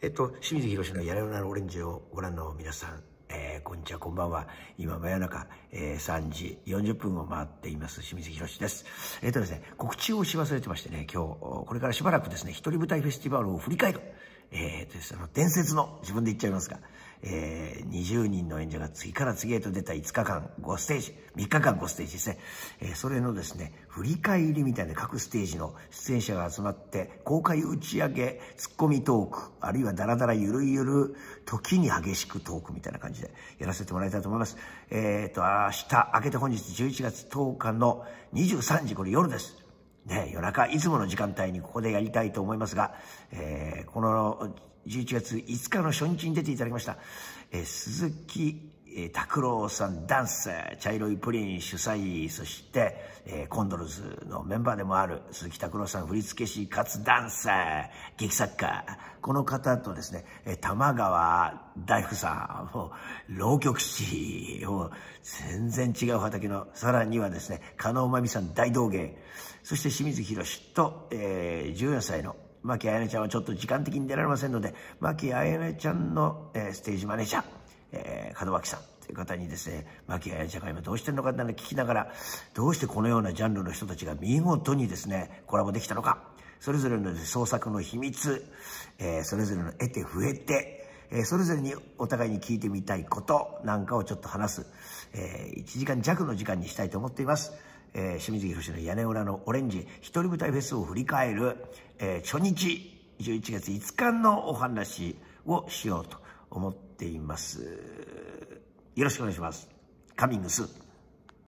えっと、清水宏のやらよなるオレンジをご覧の皆さん、えー、こんにちは、こんばんは。今、真夜中、えー、3時40分を回っています、清水宏です。えっ、とですね、告知をし忘れてましてね、今日、これからしばらくですね、一人舞台フェスティバルを振り返る。えー、とですね、伝説の、自分で言っちゃいますが、えー、20人の演者が次から次へと出た5日間、5ステージ、3日間5ステージですね。えー、それのですね、振り返りみたいな各ステージの出演者が集まって、公開打ち上げ、ツッコミトーク、あるいはダラダラゆるゆる、時に激しくトークみたいな感じでやらせてもらいたいと思います。えっ、ー、と、明日、明けて本日11月10日の23時、これ夜です。ね、夜中、いつもの時間帯にここでやりたいと思いますが、えー、この11月5日の初日に出ていただきました、えー、鈴木え拓郎さんダンス、茶色いプリン主催、そして、えー、コンドルズのメンバーでもある鈴木拓郎さん振付師かつダンサー、劇作家、この方とですね、えー、玉川大福さん、もう、浪曲師、もう、全然違う畑の、さらにはですね、加納真美さん大道芸、そして清水宏と、えー、14歳の牧あ音ちゃんはちょっと時間的に出られませんので、牧あ音ちゃんの、えー、ステージマネージャー、えー、門脇さんという方にですね、牧谷社会はどうしてるのかなて聞きながら、どうしてこのようなジャンルの人たちが見事にですね、コラボできたのか、それぞれの創作の秘密、えー、それぞれの得て増えて、えー、それぞれにお互いに聞いてみたいことなんかをちょっと話す、えー、1時間弱の時間にしたいと思っています。えー、清水宏の屋根裏のオレンジ一人舞台フェスを振り返る、えー、初日11月5日のお話をしようと思っています。よろしくお願いします。カミングス。